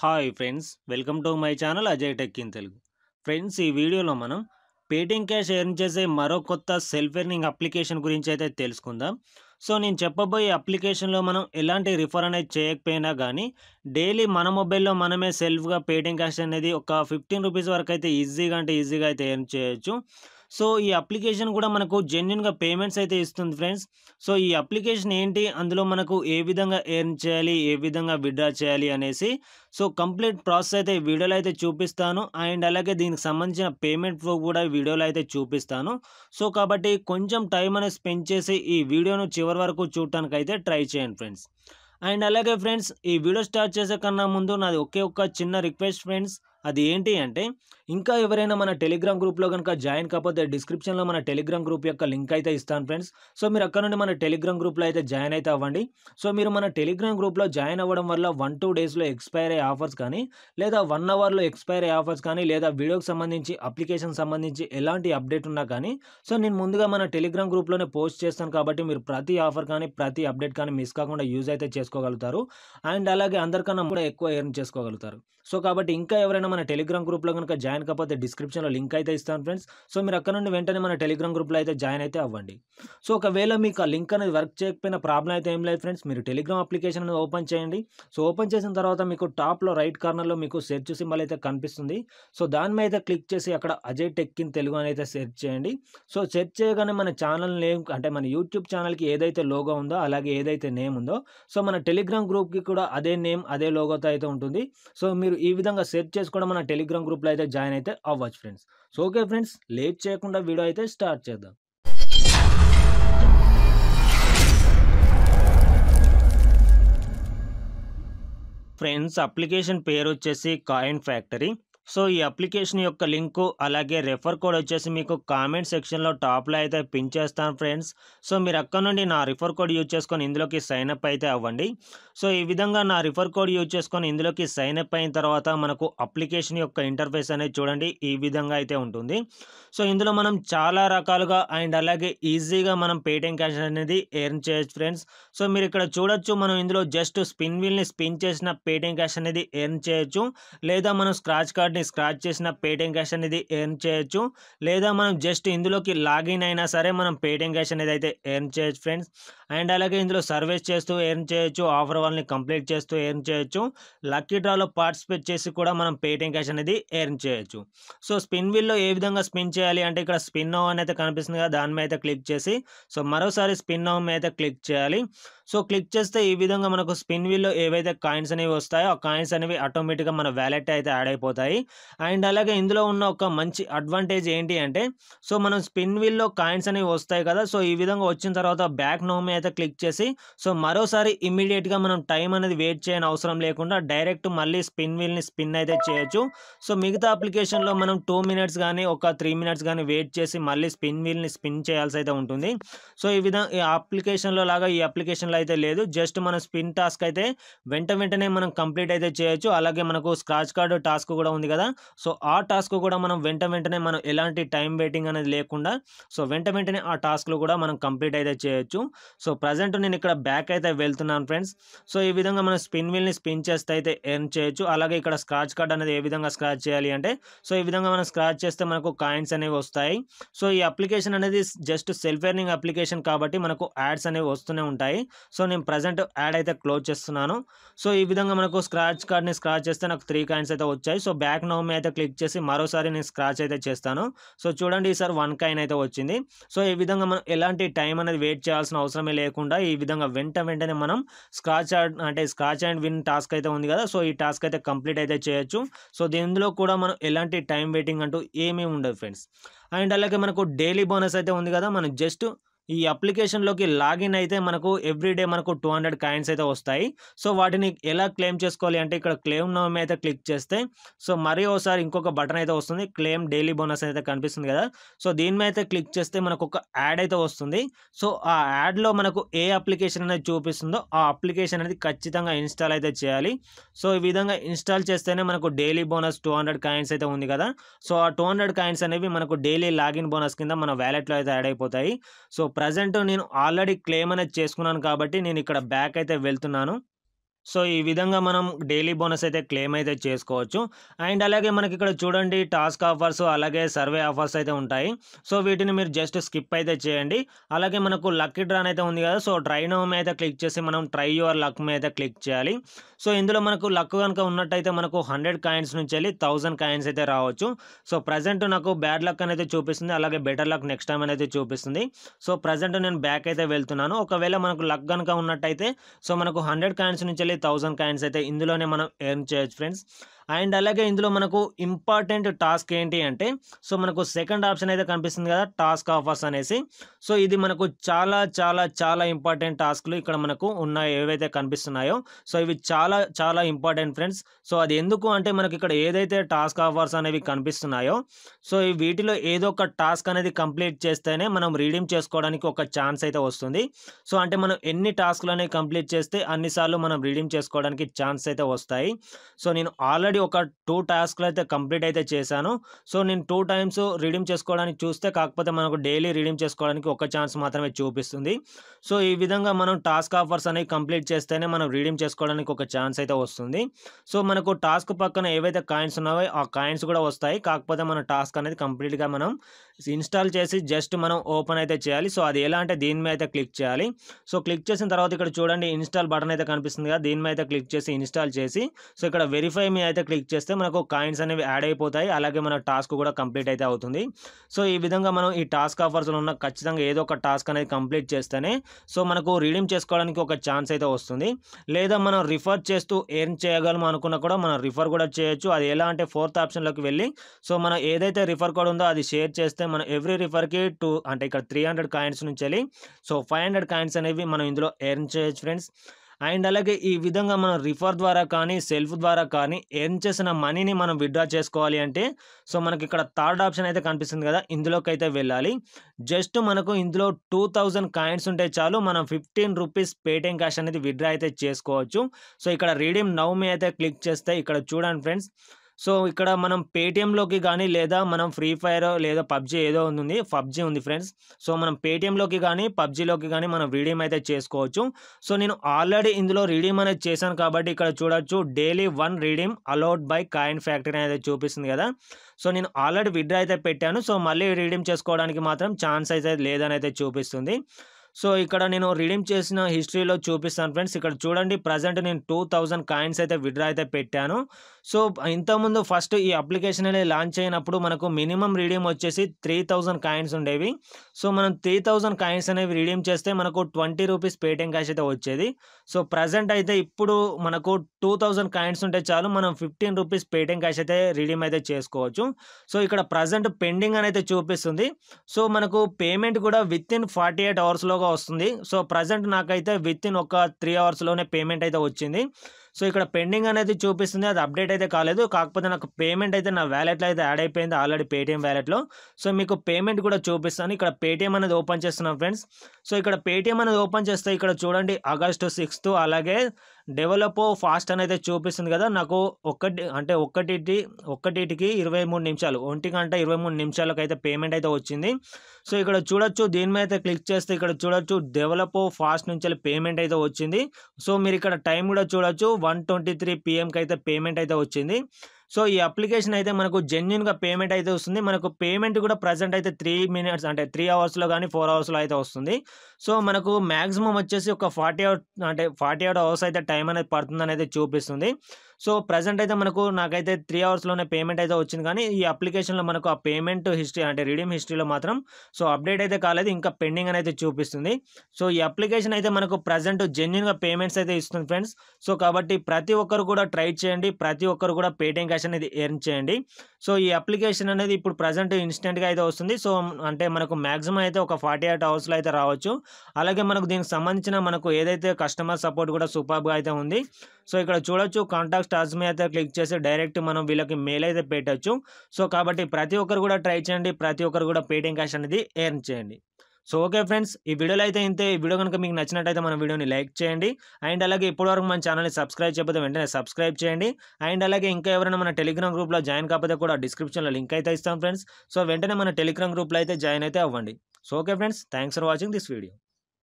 hi friends welcome to my channel Ajay tech in Telugu friends ఈ వీడియోలో మనం పేటిఎం క్యాష్ ఎర్న్ చేసే మరో కొత్త సెల్ఫ్ ఎర్నింగ్ అప్లికేషన్ గురించి అయితే తెలుసుకుందాం సో నేను చెప్పబోయే అప్లికేషన్లో మనం ఎలాంటి రిఫర్ అనేది చేయకపోయినా కానీ డైలీ మన మొబైల్లో మనమే సెల్ఫ్గా పేటిఎం క్యాష్ అనేది ఒక ఫిఫ్టీన్ రూపీస్ వరకు అయితే ఈజీగా అంటే ఈజీగా అయితే ఎర్న్ చేయొచ్చు సో ఈ అప్లికేషన్ కూడా మనకు జెన్యున్గా పేమెంట్స్ అయితే ఇస్తుంది ఫ్రెండ్స్ సో ఈ అప్లికేషన్ ఏంటి అందులో మనకు ఏ విధంగా ఎర్న్ చేయాలి ఏ విధంగా విడ్రా చేయాలి అనేసి సో కంప్లీట్ ప్రాసెస్ అయితే వీడియోలో అయితే చూపిస్తాను అండ్ అలాగే దీనికి సంబంధించిన పేమెంట్ ప్రూఫ్ కూడా వీడియోలో అయితే చూపిస్తాను సో కాబట్టి కొంచెం టైం అనేది స్పెండ్ చేసి ఈ వీడియోను చివరి వరకు చూడటానికి అయితే ట్రై చేయండి ఫ్రెండ్స్ అండ్ అలాగే ఫ్రెండ్స్ ఈ వీడియో స్టార్ట్ చేసే కన్నా ముందు నాది ఒకే ఒక్క చిన్న రిక్వెస్ట్ ఫ్రెండ్స్ అది ఏంటి అంటే ఇంకా ఎవరైనా మన టెలిగ్రామ్ గ్రూప్లో కనుక జాయిన్ కాకపోతే డిస్క్రిప్షన్లో మన టెలిగ్రామ్ గ్రూప్ యొక్క లింక్ అయితే ఇస్తాను ఫ్రెండ్స్ సో మీరు అక్కడ నుండి మన టెలిగ్రామ్ గ్రూప్లో అయితే జాయిన్ అయితే అవ్వండి సో మీరు మన టెలిగ్రామ్ గ్రూప్లో జాయిన్ అవ్వడం వల్ల వన్ టూ డేస్లో ఎక్స్పైర్ అయ్యే ఆఫర్స్ కానీ లేదా వన్ అవర్లో ఎక్స్పైర్ అయ్యే ఆఫర్స్ కానీ లేదా వీడియోకి సంబంధించి అప్లికేషన్ సంబంధించి ఎలాంటి అప్డేట్ ఉన్నా కానీ సో నేను ముందుగా మన టెలిగ్రామ్ గ్రూప్లోనే పోస్ట్ చేస్తాను కాబట్టి మీరు ప్రతి ఆఫర్ కానీ ప్రతి అప్డేట్ కానీ మిస్ కాకుండా యూజ్ అయితే చేసుకోగలుగుతారు అండ్ అలాగే అందరికన్నా కూడా ఎక్కువ ఎర్న్ చేసుకోగలుగుతారు సో కాబట్టి ఇంకా ఎవరైనా మన టెలిగ్రామ్ గ్రూప్లో కనుక జాయిన్ కాకపోతే డిస్క్రిప్షన్లో లింక్ అయితే ఇస్తాను ఫ్రెండ్స్ సో మీరు అక్కడ నుండి వెంటనే మన టెలిగ్రామ్ గ్రూప్లో అయితే జాయిన్ అయితే అవ్వండి సో ఒకవేళ మీకు ఆ లింక్ అనేది వర్క్ చేయకపోయిన ప్రాబ్లం అయితే ఏం లేదు ఫ్రెండ్స్ మీరు టెలిగ్రామ్ అప్లికేషన్ అనేది ఓపెన్ చేయండి సో ఓపెన్ చేసిన తర్వాత మీకు టాప్లో రైట్ కార్నర్లో మీకు సెర్చ్ సింబల్ అయితే కనిపిస్తుంది సో దాని మీద క్లిక్ చేసి అక్కడ అజయ్ టెక్ ఇన్ తెలుగు అని అయితే సెర్చ్ చేయండి సో సెర్చ్ చేయగానే మన ఛానల్ నేమ్ అంటే మన యూట్యూబ్ ఛానల్కి ఏదైతే లోగో ఉందో అలాగే ఏదైతే నేమ్ ఉందో సో మన టెలిగ్రామ్ గ్రూప్కి కూడా అదే నేమ్ అదే లోగోతో అయితే ఉంటుంది సో మీరు ఈ విధంగా సెర్చ్ చేసుకోవడం కూడా మన టెలిగ్రామ్ గ్రూప్లో అయితే జాయిన్ అయితే అవ్వచ్చు friends so okay friends late చేయకుండా వీడియో అయితే స్టార్ట్ చేద్దాం ఫ్రెండ్స్ అప్లికేషన్ పేరు వచ్చేసి కాయిన్ ఫ్యాక్టరీ సో ఈ అప్లికేషన్ యొక్క లింకు అలాగే రెఫర్ కోడ్ వచ్చేసి మీకు కామెంట్ సెక్షన్లో టాప్లో అయితే పిన్ చేస్తాను ఫ్రెండ్స్ సో మీరు అక్కడ నుండి నా రిఫర్ కోడ్ యూజ్ చేసుకొని ఇందులోకి సైన్ అప్ అయితే అవ్వండి సో ఈ విధంగా నా రిఫర్ కోడ్ యూజ్ చేసుకొని ఇందులోకి సైన్ అప్ అయిన తర్వాత మనకు అప్లికేషన్ యొక్క ఇంటర్ఫేస్ అనేది చూడండి ఈ విధంగా అయితే ఉంటుంది సో ఇందులో మనం చాలా రకాలుగా అండ్ అలాగే ఈజీగా మనం పేటిఎం క్యాష్ అనేది ఎర్న్ చేయొచ్చు ఫ్రెండ్స్ సో మీరు ఇక్కడ చూడొచ్చు మనం ఇందులో జస్ట్ స్పిన్ వీల్ని స్పిన్ చేసిన పేటిఎం క్యాష్ అనేది ఎర్న్ చేయొచ్చు లేదా మనం స్క్రాచ్ కార్డ్ని ని స్క్రాచ్ చేసిన పేటిఎం క్యాష్ అనేది ఎర్న్ చేయొచ్చు లేదా మనం జస్ట్ ఇందులోకి లాగిన్ అయినా సరే మనం పేటిఎం క్యాష్ అనేది అయితే ఎర్న్ చేయొచ్చు ఫ్రెండ్స్ అండ్ అలాగే ఇందులో సర్వీస్ చేస్తూ ఎర్న్ చేయొచ్చు ఆఫర్ వాళ్ళని కంప్లీట్ చేస్తూ ఎర్న్ చేయొచ్చు లక్కీ డ్రాలో పార్టిసిపేట్ చేసి కూడా మనం పేటిఎం క్యాష్ అనేది ఎర్న్ చేయొచ్చు సో స్పిన్ విల్లో ఏ విధంగా స్పిన్ చేయాలి అంటే ఇక్కడ స్పిన్ నో అని అయితే కనిపిస్తుంది కదా దాని మీద క్లిక్ చేసి సో మరోసారి స్పిన్ నో మీద క్లిక్ చేయాలి సో క్లిక్ చేస్తే ఈ విధంగా మనకు స్పిన్ విల్లో ఏవైతే కాయిన్స్ అనేవి వస్తాయో ఆ కాయిన్స్ అనేవి ఆటోమేటిక్గా మన వ్యాలెట్ అయితే యాడ్ అయిపోతాయి అండ్ అలాగే ఇందులో ఉన్న ఒక మంచి అడ్వాంటేజ్ ఏంటి అంటే సో మనం స్పిన్ విల్లో కాయిన్స్ అనేవి వస్తాయి కదా సో ఈ విధంగా వచ్చిన తర్వాత బ్యాక్ నో మీద అయితే క్లిక్ చేసి సో మరోసారి ఇమీడియట్గా మనం టైం అనేది వెయిట్ చేయని అవసరం లేకుండా డైరెక్ట్ మళ్ళీ స్పిన్ వీల్ని స్పిన్ అయితే చేయొచ్చు సో మిగతా అప్లికేషన్లో మనం టూ మినిట్స్ కానీ ఒక త్రీ మినిట్స్ కానీ వెయిట్ చేసి మళ్ళీ స్పిన్ వీల్ని స్పిన్ చేయాల్సి అయితే ఉంటుంది సో ఈ విధంగా ఈ అప్లికేషన్లో లాగా ఈ అప్లికేషన్లో అయితే లేదు జస్ట్ మనం స్పిన్ టాస్క్ అయితే వెంట వెంటనే మనం కంప్లీట్ అయితే చేయొచ్చు అలాగే మనకు స్క్రాచ్ కార్డు టాస్క్ కూడా ఉంది కదా సో ఆ టాస్క్ కూడా మనం వెంట వెంటనే మనం ఎలాంటి టైం వెయిటింగ్ అనేది లేకుండా సో వెంట వెంటనే ఆ టాస్క్లు కూడా మనం కంప్లీట్ అయితే చేయొచ్చు సో సో ప్రజెంట్ నేను ఇక్కడ బ్యాక్ అయితే వెళ్తున్నాను ఫ్రెండ్స్ సో ఈ విధంగా మనం స్పిన్ వీల్ని స్పిన్ చేస్తే అయితే ఎర్న్ చేయొచ్చు అలాగే ఇక్కడ స్క్రాచ్ కార్డ్ అనేది ఏ విధంగా స్క్రాచ్ చేయాలి అంటే సో ఈ విధంగా మనం స్క్రాచ్ చేస్తే మనకు కాయిన్స్ అనేవి వస్తాయి సో ఈ అప్లికేషన్ అనేది జస్ట్ సెల్ఫ్ ఎర్నింగ్ అప్లికేషన్ కాబట్టి మనకు యాడ్స్ అనేవి వస్తూనే ఉంటాయి సో నేను ప్రజెంట్ యాడ్ అయితే క్లోజ్ చేస్తున్నాను సో ఈ విధంగా మనకు స్క్రాచ్ కార్డ్ని స్క్రాచ్ చేస్తే నాకు త్రీ కాయిన్స్ అయితే వచ్చాయి సో బ్యాక్ నోమ్ అయితే క్లిక్ చేసి మరోసారి నేను స్క్రాచ్ అయితే చేస్తాను సో చూడండి ఈసారి వన్ కాయిన్ అయితే వచ్చింది సో ఈ విధంగా మనం ఎలాంటి టైం అనేది వెయిట్ చేయాల్సిన అవసరం లేకుండా ఈ విధంగా వెంట వెంటనే మనం స్క్రాచ్ అంటే స్క్రాచ్ అండ్ విన్ టాస్క్ అయితే ఉంది కదా సో ఈ టాస్క్ అయితే కంప్లీట్ అయితే చేయొచ్చు సో దీనిలో కూడా మనం ఎలాంటి టైం వెయిటింగ్ అంటూ ఏమీ ఉండదు ఫ్రెండ్స్ అండ్ అలాగే మనకు డైలీ బోనస్ అయితే ఉంది కదా మనం జస్ట్ ఈ అప్లికేషన్లోకి లాగిన్ అయితే మనకు ఎవ్రీడే మనకు టూ హండ్రెడ్ కాయిన్స్ అయితే వస్తాయి సో వాటిని ఎలా క్లెయిమ్ చేసుకోవాలి అంటే ఇక్కడ క్లెయిమ్ నోమ్ అయితే క్లిక్ చేస్తే సో మరీ ఒకసారి ఇంకొక బటన్ అయితే వస్తుంది క్లెయిమ్ డైలీ బోనస్ అయితే కనిపిస్తుంది కదా సో దీని మీద అయితే క్లిక్ చేస్తే మనకు ఒక యాడ్ అయితే వస్తుంది సో ఆ యాడ్లో మనకు ఏ అప్లికేషన్ అనేది చూపిస్తుందో ఆ అప్లికేషన్ అనేది ఖచ్చితంగా ఇన్స్టాల్ అయితే చేయాలి సో ఈ విధంగా ఇన్స్టాల్ చేస్తేనే మనకు daily bonus two hundred coins అయితే ఉంది కదా సో ఆ టూ హండ్రెడ్ కాయిన్స్ అనేవి మనకు డైలీ లాగిన్ బోనస్ కింద మన వ్యాలెట్లో అయితే యాడ్ అయిపోతాయి సో ప్రజెంట్ నేను ఆల్రెడీ క్లెయిమ్ అనేది చేసుకున్నాను కాబట్టి నేను ఇక్కడ బ్యాక్ అయితే వెళ్తున్నాను సో ఈ విధంగా మనం డైలీ బోనస్ అయితే క్లెయిమ్ అయితే చేసుకోవచ్చు అండ్ అలాగే మనకి ఇక్కడ చూడండి టాస్క్ ఆఫర్స్ అలాగే సర్వే ఆఫర్స్ అయితే ఉంటాయి సో వీటిని మీరు జస్ట్ స్కిప్ అయితే చేయండి అలాగే మనకు లక్కీ డ్రాన్ అయితే ఉంది కదా సో ట్రై నో మీద క్లిక్ చేసి మనం ట్రై యువర్ లక్ మీద క్లిక్ చేయాలి సో ఇందులో మనకు లక్ కనుక ఉన్నట్టయితే మనకు హండ్రెడ్ కాయిన్స్ నుంచి వెళ్ళి థౌజండ్ కాయిన్స్ అయితే రావచ్చు సో ప్రజెంట్ నాకు బ్యాడ్ లక్ అనేది చూపిస్తుంది అలాగే బెటర్ లక్ నెక్స్ట్ టైం అనేది చూపిస్తుంది సో ప్రజెంట్ నేను బ్యాక్ అయితే వెళ్తున్నాను ఒకవేళ మనకు లక్ కనుక ఉన్నట్టయితే సో మనకు హండ్రెడ్ కాయిన్స్ నుంచి థౌజండ్ కాయిన్స్ అయితే ఇందులోనే మనం ఎర్న్ చేయొచ్చు ఫ్రెండ్స్ అండ్ అలాగే ఇందులో మనకు ఇంపార్టెంట్ టాస్క్ ఏంటి అంటే సో మనకు సెకండ్ ఆప్షన్ అయితే కనిపిస్తుంది కదా టాస్క్ ఆఫర్స్ అనేసి సో ఇది మనకు చాలా చాలా చాలా ఇంపార్టెంట్ టాస్క్లు ఇక్కడ మనకు ఉన్నాయి ఏవైతే కనిపిస్తున్నాయో సో ఇవి చాలా చాలా ఇంపార్టెంట్ ఫ్రెండ్స్ సో అది ఎందుకు అంటే మనకి ఇక్కడ ఏదైతే టాస్క్ ఆఫర్స్ అనేవి కనిపిస్తున్నాయో సో వీటిలో ఏదో ఒక టాస్క్ అనేది కంప్లీట్ చేస్తేనే మనం రీడీమ్ చేసుకోవడానికి ఒక ఛాన్స్ అయితే వస్తుంది సో అంటే మనం ఎన్ని టాస్క్లు అనేవి కంప్లీట్ చేస్తే అన్నిసార్లు మనం రీడీమ్ చేసుకోవడానికి ఛాన్స్ అయితే వస్తాయి సో నేను ఆల్రెడీ ఒక టూ టాస్క్లు అయితే కంప్లీట్ అయితే చేశాను సో నేను టూ టైమ్స్ రీడీమ్ చేసుకోవడానికి చూస్తే కాకపోతే మనకు డైలీ రీడీమ్ చేసుకోవడానికి ఒక ఛాన్స్ మాత్రమే చూపిస్తుంది సో ఈ విధంగా మనం టాస్క్ ఆఫర్స్ అనేవి కంప్లీట్ చేస్తేనే మనం రీడీమ్ చేసుకోవడానికి ఒక ఛాన్స్ అయితే వస్తుంది సో మనకు టాస్క్ పక్కన ఏవైతే కాయిన్స్ ఉన్నాయో ఆ కాయిన్స్ కూడా వస్తాయి కాకపోతే మన టాస్క్ అనేది కంప్లీట్గా మనం ఇన్స్టాల్ చేసి జస్ట్ మనం ఓపెన్ అయితే చేయాలి సో అది ఎలా అంటే దీని మీద అయితే క్లిక్ చేయాలి సో క్లిక్ చేసిన తర్వాత ఇక్కడ చూడండి ఇన్స్టాల్ బటన్ అయితే కనిపిస్తుంది కదా దీని మీద అయితే క్లిక్ చేసి ఇన్స్టాల్ చేసి సో ఇక్కడ వెరిఫై మీ అయితే క్లిక్ చేస్తే మనకు కాయిన్స్ అనేవి యాడ్ అయిపోతాయి అలాగే మన టాస్క్ కూడా కంప్లీట్ అయితే అవుతుంది సో ఈ విధంగా మనం ఈ టాస్క్ ఆఫర్స్లో ఉన్న ఖచ్చితంగా ఏదో ఒక టాస్క్ అనేది కంప్లీట్ చేస్తేనే సో మనకు రీడీమ్ చేసుకోవడానికి ఒక ఛాన్స్ అయితే వస్తుంది లేదా మనం రిఫర్ చేస్తూ ఎర్న్ చేయగలం అనుకున్నా కూడా మనం రిఫర్ కూడా చేయొచ్చు అది ఎలా అంటే ఫోర్త్ ఆప్షన్లోకి వెళ్ళి సో మనం ఏదైతే రిఫర్ కోడ్ ఉందో అది షేర్ చేస్తే మనం ఎవ్రీ రిఫర్కి టూ అంటే ఇక్కడ త్రీ హండ్రెడ్ కాయిన్స్ నుంచి వెళ్ళి సో ఫైవ్ హండ్రెడ్ కాయిన్స్ అనేవి మనం ఇందులో ఎర్న్ చేయొచ్చు ఫ్రెండ్స్ అండ్ అలాగే ఈ విధంగా మనం రిఫర్ ద్వారా కానీ సెల్ఫ్ ద్వారా కానీ ఎర్న్ చేసిన మనీని మనం విత్డ్రా చేసుకోవాలి అంటే సో మనకి ఇక్కడ థర్డ్ ఆప్షన్ అయితే కనిపిస్తుంది కదా ఇందులోకి అయితే వెళ్ళాలి జస్ట్ మనకు ఇందులో టూ థౌజండ్ ఉంటే చాలు మనం ఫిఫ్టీన్ రూపీస్ పేటిఎం క్యాష్ అనేది విత్డ్రా అయితే చేసుకోవచ్చు సో ఇక్కడ రీడీమ్ నౌ మీ అయితే క్లిక్ చేస్తే ఇక్కడ చూడండి ఫ్రెండ్స్ సో ఇక్కడ మనం పేటిఎంలోకి కానీ లేదా మనం ఫ్రీ ఫైర్ లేదా పబ్జి ఏదో ఉంది పబ్జి ఉంది ఫ్రెండ్స్ సో మనం పేటిఎంలోకి కానీ పబ్జిలోకి కానీ మనం రీడీమ్ అయితే చేసుకోవచ్చు సో నేను ఆల్రెడీ ఇందులో రీడీమ్ అనేది చేశాను కాబట్టి ఇక్కడ చూడొచ్చు daily one redeem allowed by coin factory అనేది చూపిస్తుంది కదా సో నేను ఆల్రెడీ విడ్డ్రా అయితే పెట్టాను సో మళ్ళీ రీడీమ్ చేసుకోవడానికి మాత్రం ఛాన్స్ అయితే లేదని అయితే చూపిస్తుంది సో ఇక్కడ నేను రిడీమ్ చేసిన హిస్టరీలో చూపిస్తాను ఫ్రెండ్స్ ఇక్కడ చూడండి ప్రజెంట్ నేను టూ థౌజండ్ కాయిన్స్ అయితే విడ్రా అయితే పెట్టాను సో ఇంతకుముందు ఫస్ట్ ఈ అప్లికేషన్ అనేది లాంచ్ అయినప్పుడు మనకు మినిమం రిడీమ్ వచ్చేసి త్రీ కాయిన్స్ ఉండేవి సో మనం త్రీ కాయిన్స్ అనేవి రిడీమ్ చేస్తే మనకు ట్వంటీ రూపీస్ పేటిఎం క్యాష్ అయితే వచ్చేది సో ప్రజెంట్ అయితే ఇప్పుడు మనకు టూ కాయిన్స్ ఉంటే చాలు మనం ఫిఫ్టీన్ రూపీస్ పేటిఎం క్యాష్ అయితే రిడీమ్ అయితే చేసుకోవచ్చు సో ఇక్కడ ప్రజెంట్ పెండింగ్ అనేది చూపిస్తుంది సో మనకు పేమెంట్ కూడా విత్ ఇన్ ఫార్టీ ఎయిట్ అవర్స్లో స్లోగా వస్తుంది సో ప్రజెంట్ నాకైతే విత్ ఇన్ ఒక త్రీ అవర్స్లోనే పేమెంట్ అయితే వచ్చింది సో ఇక్కడ పెండింగ్ అనేది చూపిస్తుంది అది అప్డేట్ అయితే కాలేదు కాకపోతే నాకు పేమెంట్ అయితే నా వ్యాలెట్లో అయితే యాడ్ అయిపోయింది ఆల్రెడీ పేటీఎం వ్యాలెట్లో సో మీకు పేమెంట్ కూడా చూపిస్తాను ఇక్కడ పేటీఎం అనేది ఓపెన్ చేస్తున్నాం ఫ్రెండ్స్ సో ఇక్కడ పేటీఎం అనేది ఓపెన్ చేస్తే ఇక్కడ చూడండి ఆగస్టు సిక్స్త్ అలాగే డెవలప్ ఫాస్ట్ అని అయితే చూపిస్తుంది కదా నాకు ఒకటి అంటే ఒక్కటిటి ఒక్కటిటికి ఇరవై మూడు నిమిషాలు ఒంటి గంట ఇరవై మూడు నిమిషాలకు అయితే పేమెంట్ అయితే వచ్చింది సో ఇక్కడ చూడొచ్చు దీని మీద అయితే క్లిక్ చేస్తే ఇక్కడ చూడొచ్చు డెవలప్ ఫాస్ట్ నుంచి పేమెంట్ అయితే వచ్చింది సో మీరు ఇక్కడ టైం కూడా చూడొచ్చు వన్ ట్వంటీ త్రీ పిఎంకి అయితే పేమెంట్ అయితే వచ్చింది సో ఈ అప్లికేషన్ అయితే మనకు జెన్యున్గా పేమెంట్ అయితే వస్తుంది మనకు పేమెంట్ కూడా ప్రజెంట్ అయితే త్రీ మినిట్స్ అంటే త్రీ అవర్స్లో కానీ ఫోర్ అవర్స్లో అయితే వస్తుంది సో మనకు మ్యాక్సిమం వచ్చేసి ఒక ఫార్టీ అవర్ అంటే ఫార్టీ ఎయిట్ అవర్స్ అయితే టైం అనేది పడుతుందని అయితే చూపిస్తుంది సో ప్రజెంట్ అయితే మనకు నాకైతే త్రీ అవర్స్లోనే పేమెంట్ అయితే వచ్చింది కానీ ఈ అప్లికేషన్లో మనకు ఆ పేమెంట్ హిస్టరీ అంటే రీడియం హిస్టరీలో మాత్రం సో అప్డేట్ అయితే కాలేదు ఇంకా పెండింగ్ అనేది చూపిస్తుంది సో ఈ అప్లికేషన్ అయితే మనకు ప్రజెంట్ జెన్యున్గా పేమెంట్స్ అయితే ఇస్తుంది ఫ్రెండ్స్ సో కాబట్టి ప్రతి ఒక్కరు కూడా ట్రై చేయండి ప్రతి ఒక్కరు కూడా పేటీఎం క్యాష్ అనేది ఎర్న్ చేయండి సో ఈ అప్లికేషన్ అనేది ఇప్పుడు ప్రజెంట్ ఇన్స్టెంట్గా అయితే వస్తుంది సో అంటే మనకు మ్యాక్సిమం అయితే ఒక ఫార్టీ ఎయిట్ అవర్స్లో అయితే రావచ్చు అలాగే మనకు దీనికి సంబంధించిన మనకు ఏదైతే కస్టమర్ సపోర్ట్ కూడా సూపర్గా అయితే ఉంది సో ఇక్కడ చూడొచ్చు కాంటాక్ట్ స్టార్స్ మీద అయితే క్లిక్ చేసి డైరెక్ట్ మనం వీళ్ళకి మెయిల్ అయితే పెట్టచ్చు సో కాబట్టి ప్రతి ఒక్కరు కూడా ట్రై చేయండి ప్రతి ఒక్కరు కూడా పేటిఎం క్యాష్ అనేది ఎర్న్ చేయండి సో ఓకే ఫ్రెండ్స్ ఈ వీడియోలో అయితే ఇంతే ఈ వీడియో కనుక మీకు నచ్చినట్టయితే మన వీడియోని లైక్ చేయండి అండ్ అలాగే ఇప్పటివరకు మన ఛానల్ని సబ్స్క్రైబ్ చేయకపోతే వెంటనే సబ్స్క్రైబ్ చేయండి అండ్ అలాగే ఇంకా ఎవరైనా మన టెలిగ్రామ్ గ్రూప్లో జాయిన్ కాకపోతే కూడా డిస్క్రిప్షన్లో లింక్ అయితే ఇస్తాం ఫ్రెండ్స్ సో వెంటనే మన టెలిగ్రామ్ గ్రూప్లో అయితే జాయిన్ అయితే అవ్వండి so okay friends thanks for watching this video